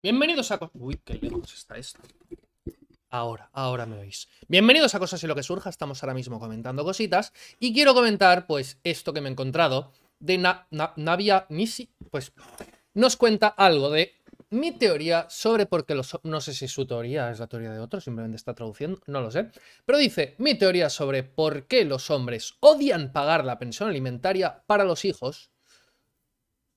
Bienvenidos a... Uy, qué está esto. Ahora, ahora me oís. Bienvenidos a Cosas y lo que surja, estamos ahora mismo comentando cositas y quiero comentar, pues, esto que me he encontrado de Navia Nisi, pues, nos cuenta algo de mi teoría sobre por qué los... No sé si su teoría es la teoría de otro, simplemente está traduciendo, no lo sé. Pero dice, mi teoría sobre por qué los hombres odian pagar la pensión alimentaria para los hijos.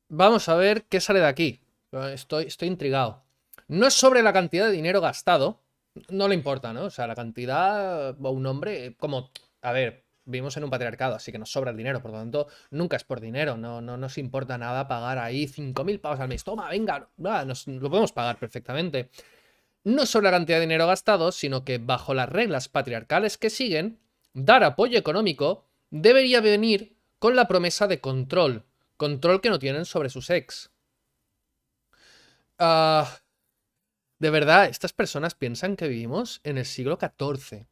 Vamos a ver qué sale de aquí. Estoy, estoy intrigado. No es sobre la cantidad de dinero gastado. No le importa, ¿no? O sea, la cantidad o un hombre, eh, como, a ver, vivimos en un patriarcado, así que nos sobra el dinero, por lo tanto, nunca es por dinero, no, no nos importa nada pagar ahí 5.000 pavos al mes, toma, venga, lo podemos pagar perfectamente. No sobre la cantidad de dinero gastado, sino que bajo las reglas patriarcales que siguen, dar apoyo económico debería venir con la promesa de control, control que no tienen sobre sus ex. Ah, de verdad, estas personas piensan que vivimos en el siglo XIV.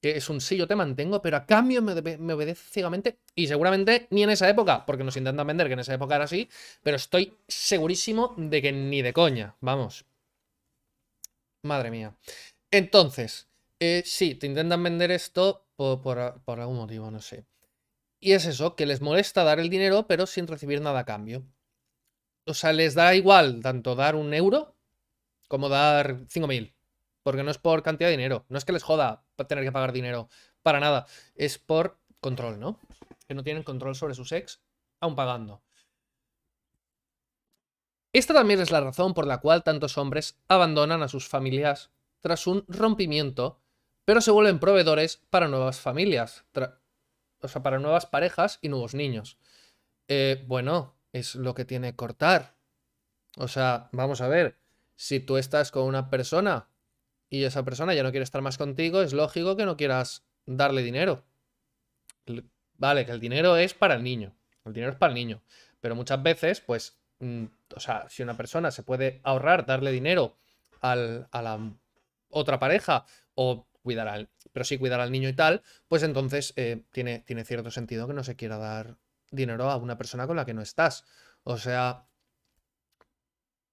Que es un sí, yo te mantengo, pero a cambio me, me ciegamente. Y seguramente ni en esa época, porque nos intentan vender que en esa época era así, pero estoy segurísimo de que ni de coña. Vamos. Madre mía. Entonces, eh, sí, te intentan vender esto por, por algún motivo, no sé. Y es eso, que les molesta dar el dinero, pero sin recibir nada a cambio. O sea, les da igual tanto dar un euro como dar 5.000. Porque no es por cantidad de dinero. No es que les joda tener que pagar dinero. Para nada. Es por control, ¿no? Que no tienen control sobre sus ex, aún pagando. Esta también es la razón por la cual tantos hombres abandonan a sus familias tras un rompimiento, pero se vuelven proveedores para nuevas familias, o sea, para nuevas parejas y nuevos niños. Eh, bueno, es lo que tiene cortar. O sea, vamos a ver, si tú estás con una persona y esa persona ya no quiere estar más contigo, es lógico que no quieras darle dinero. Vale, que el dinero es para el niño, el dinero es para el niño, pero muchas veces, pues, mm, o sea, si una persona se puede ahorrar, darle dinero al, a la otra pareja o cuidar al, pero sí cuidar al niño y tal, pues entonces eh, tiene, tiene cierto sentido que no se quiera dar dinero a una persona con la que no estás. O sea,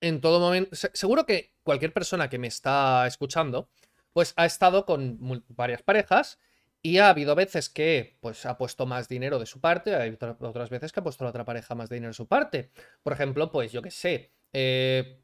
en todo momento, seguro que cualquier persona que me está escuchando, pues ha estado con varias parejas y ha habido veces que pues ha puesto más dinero de su parte, hay otras veces que ha puesto la otra pareja más dinero de su parte. Por ejemplo, pues yo qué sé, eh,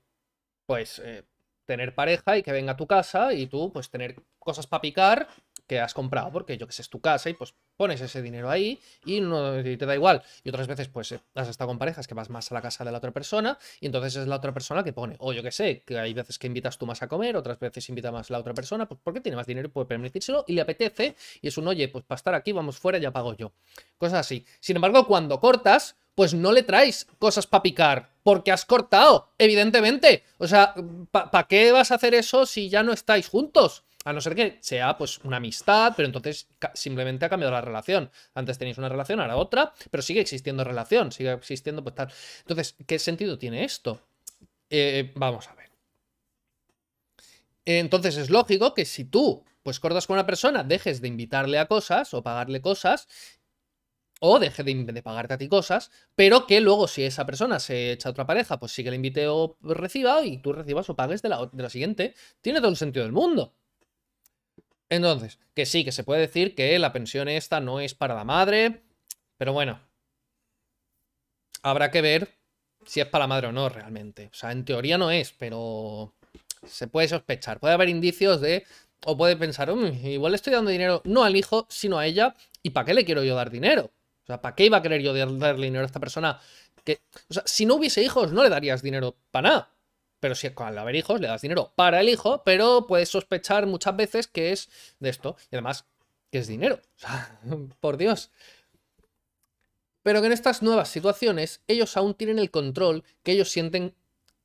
pues eh, tener pareja y que venga a tu casa y tú pues tener cosas para picar que has comprado, porque yo que sé, es tu casa y pues pones ese dinero ahí y no te da igual. Y otras veces pues eh, has estado con parejas que vas más a la casa de la otra persona y entonces es la otra persona que pone, o yo que sé, que hay veces que invitas tú más a comer, otras veces invita más la otra persona, pues porque tiene más dinero y puede permitírselo y le apetece y es un, oye, pues para estar aquí vamos fuera, ya pago yo. Cosas así. Sin embargo, cuando cortas, pues no le traes cosas para picar, porque has cortado, evidentemente. O sea, ¿para qué vas a hacer eso si ya no estáis juntos? A no ser que sea pues una amistad, pero entonces simplemente ha cambiado la relación. Antes tenéis una relación, ahora otra, pero sigue existiendo relación, sigue existiendo pues tal. Entonces, ¿qué sentido tiene esto? Eh, vamos a ver. Entonces es lógico que si tú pues cortas con una persona, dejes de invitarle a cosas o pagarle cosas o deje de, pagarte a ti cosas, pero que luego si esa persona se echa a otra pareja, pues sí que le invite o reciba y tú recibas o pagues de la, de la siguiente. Tiene todo el sentido del mundo. Entonces, que sí, que se puede decir que la pensión esta no es para la madre, pero bueno, habrá que ver si es para la madre o no realmente. O sea, en teoría no es, pero se puede sospechar. Puede haber indicios de, o puede pensar, igual le estoy dando dinero no al hijo, sino a ella, ¿y para qué le quiero yo dar dinero? O sea, ¿para qué iba a querer yo darle dinero a esta persona? Que, o sea, si no hubiese hijos, no le darías dinero para nada. Pero si al haber hijos le das dinero para el hijo, pero puedes sospechar muchas veces que es de esto. Y además, que es dinero. O sea, por Dios. Pero que en estas nuevas situaciones ellos aún tienen el control que ellos sienten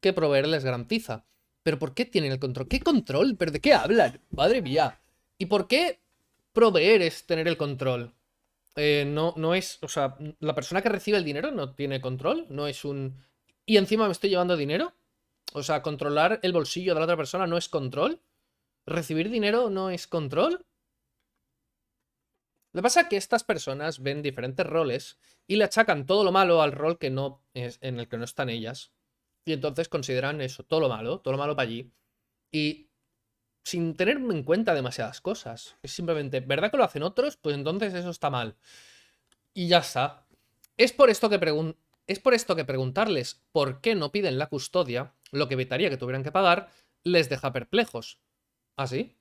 que proveer les garantiza. ¿Pero por qué tienen el control? ¿Qué control? ¿Pero de qué hablan? Madre mía. ¿Y por qué proveer es tener el control? Eh, no, no es. O sea, la persona que recibe el dinero no tiene control, no es un. ¿Y encima me estoy llevando dinero? O sea, controlar el bolsillo de la otra persona no es control. ¿Recibir dinero no es control? Lo que pasa es que estas personas ven diferentes roles y le achacan todo lo malo al rol que no es, en el que no están ellas. Y entonces consideran eso, todo lo malo, todo lo malo para allí. Y sin tener en cuenta demasiadas cosas. Es simplemente, ¿verdad que lo hacen otros? Pues entonces eso está mal. Y ya está. Es por esto que, pregunto. Es por esto que preguntarles por qué no piden la custodia, lo que evitaría que tuvieran que pagar, les deja perplejos. ¿Así? ¿Ah,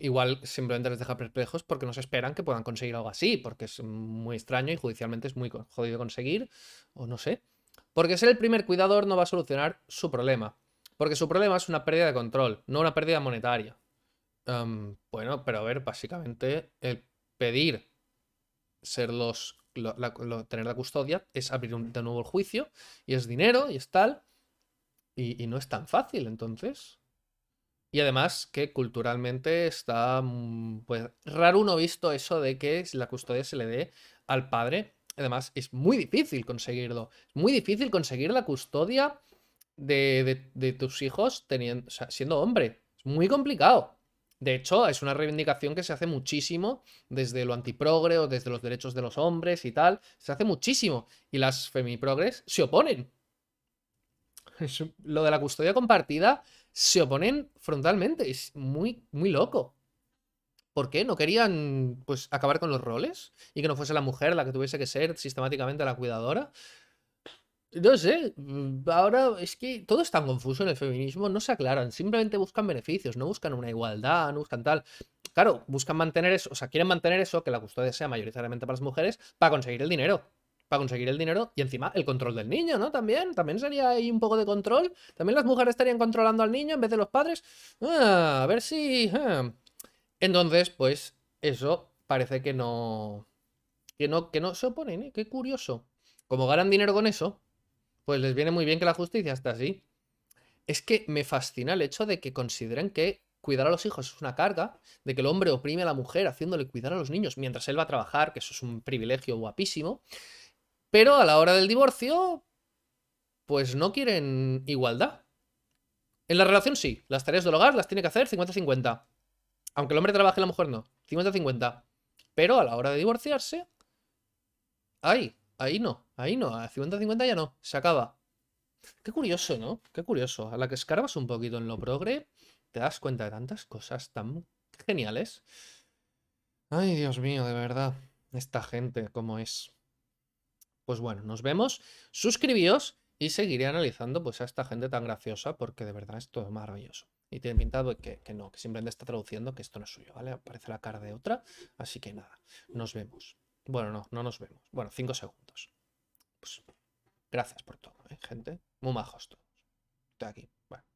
Igual simplemente les deja perplejos porque no se esperan que puedan conseguir algo así, porque es muy extraño y judicialmente es muy jodido conseguir, o no sé. Porque ser el primer cuidador no va a solucionar su problema. Porque su problema es una pérdida de control, no una pérdida monetaria. Em, bueno, pero a ver, básicamente el pedir ser los lo, tener la custodia es abrir un, mm. de nuevo el juicio y es dinero y es tal. Y, no es tan fácil, entonces. Y además que culturalmente está mm, pues raro uno visto eso de que la custodia se le dé al padre. Además, es muy difícil conseguirlo. Es muy difícil conseguir la custodia de, tus hijos siendo hombre. Es muy complicado. De hecho, es una reivindicación que se hace muchísimo desde lo antiprogre o desde los derechos de los hombres y tal. Se hace muchísimo. Y las femiprogres se oponen. Lo de la custodia compartida se oponen frontalmente. Es muy, muy loco. ¿Por qué? ¿No querían pues acabar con los roles? ¿Y que no fuese la mujer la que tuviese que ser sistemáticamente la cuidadora? No sé, mm, ahora es que todo es tan confuso en el feminismo, no se aclaran, simplemente buscan beneficios, no buscan una igualdad, no buscan tal. Claro, buscan mantener eso, o sea, quieren mantener eso, que la custodia sea mayoritariamente para las mujeres, para conseguir el dinero. Para conseguir el dinero y encima el control del niño, ¿no? También, también sería ahí un poco de control. También las mujeres estarían controlando al niño en vez de los padres. Ah, a ver si. Ah. Entonces, pues, eso parece que no. Que no, que no se oponen, ¿eh? Qué curioso. Como ganan dinero con eso, pues les viene muy bien que la justicia esté así. Es que me fascina el hecho de que consideren que cuidar a los hijos es una carga, de que el hombre oprime a la mujer haciéndole cuidar a los niños mientras él va a trabajar, que eso es un privilegio guapísimo, pero a la hora del divorcio, pues no quieren igualdad. En la relación sí, las tareas del hogar las tiene que hacer 50-50. Aunque el hombre trabaje, y la mujer no. 50-50. Pero a la hora de divorciarse, ¡ay! Ahí no, ahí no, a 50-50 ya no, se acaba. Qué curioso, ¿no? Qué curioso. A la que escarbas un poquito en lo progre, te das cuenta de tantas cosas tan geniales. Ay, Dios mío, de verdad. Esta gente, ¿cómo es? Pues bueno, nos vemos. Suscribíos y seguiré analizando pues, a esta gente tan graciosa porque de verdad es todo maravilloso. Y tiene pintado que, que no, que simplemente está traduciendo que esto no es suyo, ¿vale? Aparece la cara de otra. Así que nada, nos vemos. Bueno, no, no nos vemos. Bueno, cinco segundos. Pues gracias por todo, ¿eh, gente. Muy majos todos. Estoy aquí. Bueno.